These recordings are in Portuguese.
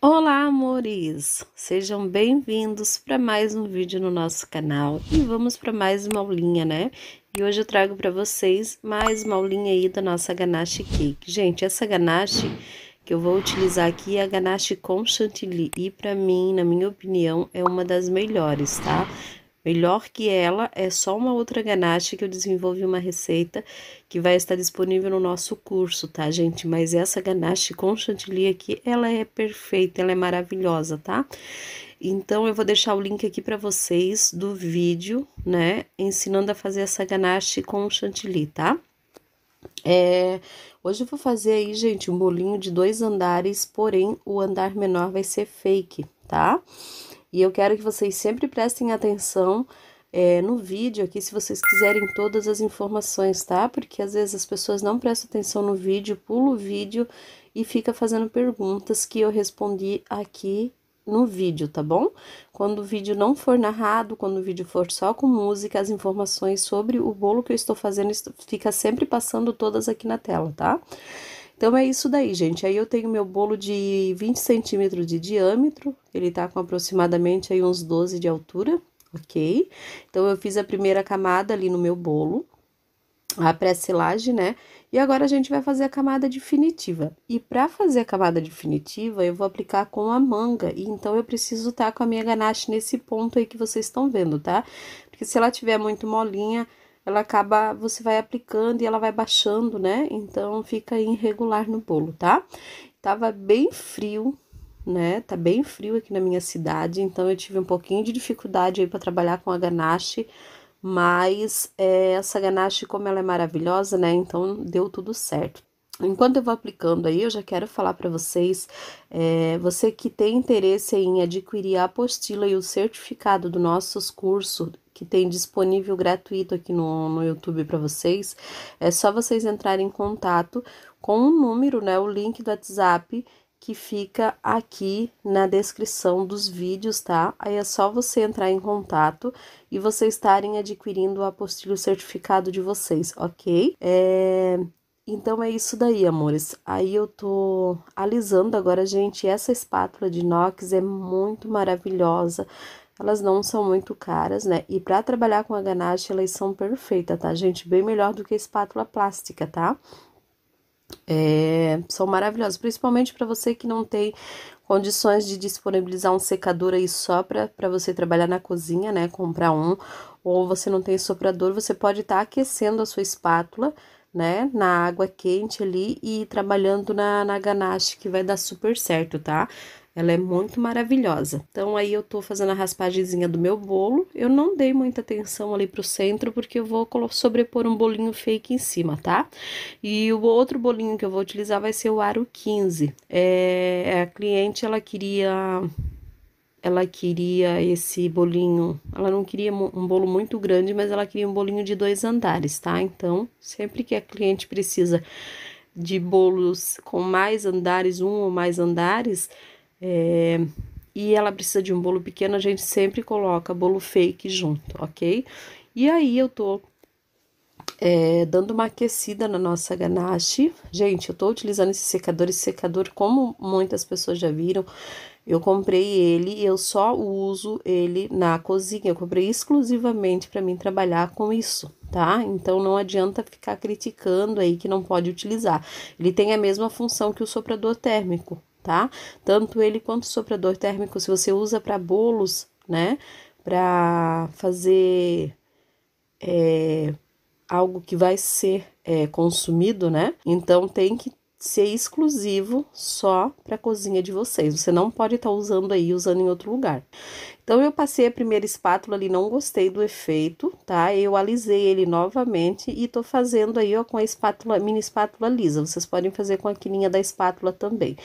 Olá, amores! Sejam bem-vindos para mais um vídeo no nosso canal e vamos para mais uma aulinha, né? E hoje eu trago para vocês mais uma aulinha aí da nossa ganache cake. Gente, essa ganache que eu vou utilizar aqui é a ganache com chantilly e para mim, na minha opinião, é uma das melhores, tá? Melhor que ela é só uma outra ganache que eu desenvolvi uma receita que vai estar disponível no nosso curso, tá, gente? Mas essa ganache com chantilly aqui, ela é perfeita, ela é maravilhosa, tá? Então, eu vou deixar o link aqui para vocês do vídeo, né, ensinando a fazer essa ganache com chantilly, tá? É, hoje eu vou fazer aí, gente, um bolinho de dois andares, porém, o andar menor vai ser fake, tá? Tá? E eu quero que vocês sempre prestem atenção é, no vídeo aqui, se vocês quiserem todas as informações, tá? Porque às vezes as pessoas não prestam atenção no vídeo, pulam o vídeo e fica fazendo perguntas que eu respondi aqui no vídeo, tá bom? Quando o vídeo não for narrado, quando o vídeo for só com música, as informações sobre o bolo que eu estou fazendo fica sempre passando todas aqui na tela, tá? Tá? Então é isso daí, gente. Aí eu tenho meu bolo de 20 centímetros de diâmetro, ele tá com aproximadamente aí uns 12 de altura, ok? Então eu fiz a primeira camada ali no meu bolo, a pré-selagem, né? E agora a gente vai fazer a camada definitiva. E para fazer a camada definitiva, eu vou aplicar com a manga. E então eu preciso estar tá com a minha ganache nesse ponto aí que vocês estão vendo, tá? Porque se ela tiver muito molinha, ela acaba, você vai aplicando e ela vai baixando, né? Então fica irregular no bolo, tá? Tava bem frio, né? Tá bem frio aqui na minha cidade, então eu tive um pouquinho de dificuldade aí para trabalhar com a ganache, mas é, essa ganache, como ela é maravilhosa, né? Então deu tudo certo. Enquanto eu vou aplicando aí, eu já quero falar para vocês, é, você que tem interesse em adquirir a apostila e o certificado do nosso curso que tem disponível gratuito aqui no, no YouTube para vocês. É só vocês entrarem em contato com o número, né, o link do WhatsApp que fica aqui na descrição dos vídeos, tá? Aí é só você entrar em contato e vocês estarem adquirindo o apostilho certificado de vocês, ok? É... Então é isso daí, amores. Aí eu tô alisando agora, gente. Essa espátula de inox é muito maravilhosa. Elas não são muito caras, né? E para trabalhar com a ganache, elas são perfeitas, tá, gente? Bem melhor do que espátula plástica, tá? É, são maravilhosas, principalmente para você que não tem condições de disponibilizar um secador aí só para você trabalhar na cozinha, né? Comprar um, ou você não tem soprador, você pode estar tá aquecendo a sua espátula, né? Na água quente ali e trabalhando na, na ganache, que vai dar super certo, tá? Ela é muito maravilhosa. Então aí eu tô fazendo a raspagemzinha do meu bolo. Eu não dei muita atenção ali pro centro, porque eu vou sobrepor um bolinho fake em cima, tá? E o outro bolinho que eu vou utilizar vai ser o aro 15. É, é, a cliente, ela queria ela queria esse bolinho, ela não queria um bolo muito grande, mas ela queria um bolinho de dois andares, tá? Então, sempre que a cliente precisa de bolos com mais andares, um ou mais andares, é, e ela precisa de um bolo pequeno, a gente sempre coloca bolo fake junto, ok? E aí eu tô é, dando uma aquecida na nossa ganache. Gente, eu tô utilizando esse secador, esse secador, como muitas pessoas já viram, eu comprei ele e eu só uso ele na cozinha. Eu comprei exclusivamente para mim trabalhar com isso, tá? Então não adianta ficar criticando aí que não pode utilizar. Ele tem a mesma função que o soprador térmico, tá? Tanto ele quanto o soprador térmico, se você usa para bolos, né? Para fazer é, algo que vai ser é, consumido, né? Então tem que ser exclusivo só para a cozinha de vocês. Você não pode estar tá usando aí, usando em outro lugar. Então eu passei a primeira espátula ali, não gostei do efeito, tá? Eu alisei ele novamente e tô fazendo aí ó com a espátula, mini espátula lisa. Vocês podem fazer com a quininha da espátula também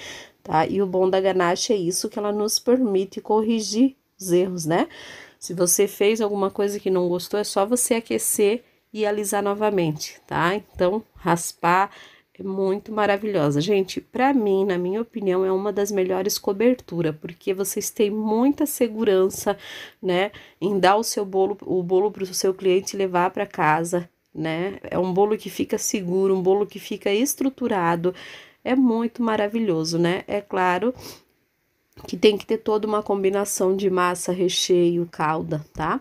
tá? E o bom da ganache é isso, que ela nos permite corrigir os erros, né? Se você fez alguma coisa que não gostou, é só você aquecer e alisar novamente, tá? Então, raspar é muito maravilhosa. Gente, para mim, na minha opinião, é uma das melhores cobertura, porque vocês têm muita segurança, né, em dar o seu bolo, o bolo para o seu cliente levar para casa, né? É um bolo que fica seguro, um bolo que fica estruturado é muito maravilhoso, né? É claro que tem que ter toda uma combinação de massa, recheio, calda, tá?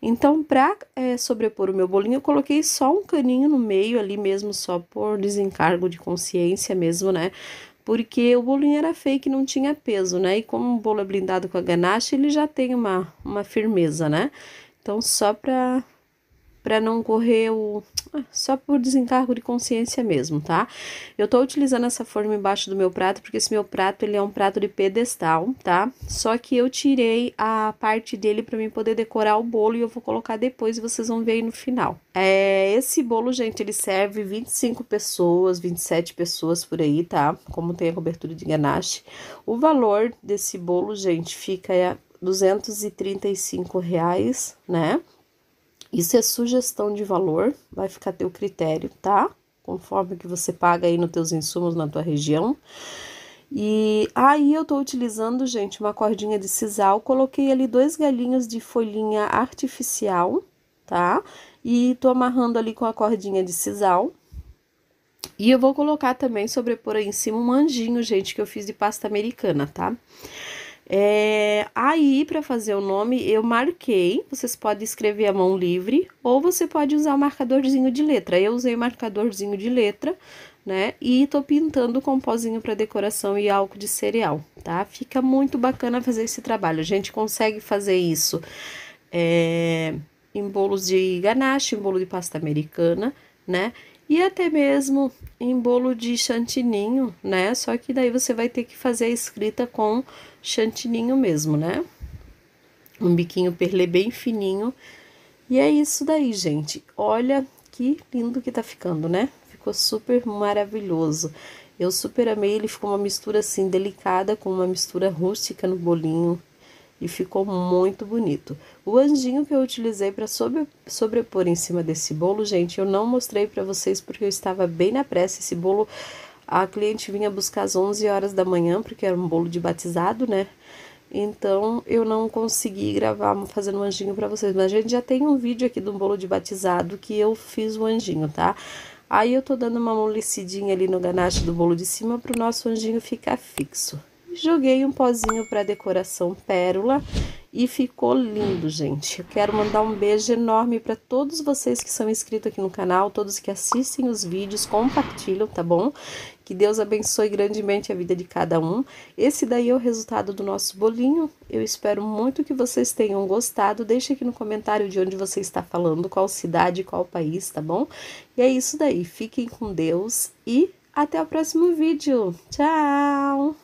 Então, para é, eh, sobrepor o meu bolinho, eu coloquei só um caninho no meio ali mesmo, só por desencargo de consciência mesmo, né? Porque o bolinho era fake, não tinha peso, né? E como o bolo é blindado com a ganache, ele já tem uma, uma firmeza, né? Então, só para pra não correr o, só por desencargo de consciência mesmo, tá? Eu tô utilizando essa forma embaixo do meu prato, porque esse meu prato, ele é um prato de pedestal, tá? Só que eu tirei a parte dele para mim poder decorar o bolo e eu vou colocar depois e vocês vão ver aí no final. É, esse bolo, gente, ele serve 25 pessoas, 27 pessoas por aí, tá? Como tem a cobertura de ganache. O valor desse bolo, gente, fica R$ 235, reais, né? Isso é sugestão de valor, vai ficar teu critério, tá? Conforme que você paga aí nos teus insumos na tua região. E aí eu tô utilizando, gente, uma cordinha de sisal, coloquei ali dois galinhos de folhinha artificial, tá? E tô amarrando ali com a cordinha de sisal. E eu vou colocar também, sobrepor aí em cima um anjinho, gente, que eu fiz de pasta americana, tá? Tá? É, aí, para fazer o nome, eu marquei. Vocês podem escrever à mão livre ou você pode usar o marcadorzinho de letra. Eu usei o marcadorzinho de letra, né? E tô pintando com pozinho para decoração e álcool de cereal, tá? Fica muito bacana fazer esse trabalho. A gente consegue fazer isso é, em bolos de ganache, em bolo de pasta americana, né? e até mesmo em bolo de chantininho, né? Só que daí você vai ter que fazer a escrita com chantininho mesmo, né? Um biquinho perlê bem fininho. E é isso daí, gente. Olha que lindo que tá ficando, né? Ficou super maravilhoso. Eu super amei, ele ficou uma mistura assim delicada com uma mistura rústica no bolinho e ficou muito bonito. O anjinho que eu utilizei para sobrepor em cima desse bolo, gente, eu não mostrei para vocês porque eu estava bem na pressa. Esse bolo, a cliente vinha buscar às 11 horas da manhã, porque era um bolo de batizado, né? Então, eu não consegui gravar fazendo um anjinho para vocês. Mas a gente já tem um vídeo aqui do bolo de batizado que eu fiz o anjinho, Tá? Aí eu tô dando uma amolecidinha ali no ganache do bolo de cima para o nosso anjinho ficar fixo. Joguei um pozinho para decoração pérola e ficou lindo, gente. Eu quero mandar um beijo enorme para todos vocês que são inscritos aqui no canal, todos que assistem os vídeos, compartilham, tá bom? Que Deus abençoe grandemente a vida de cada um. Esse daí é o resultado do nosso bolinho. Eu espero muito que vocês tenham gostado. Deixe aqui no comentário de onde você está falando, qual cidade, qual país, tá bom? E é isso daí. Fiquem com Deus e até o próximo vídeo. Tchau!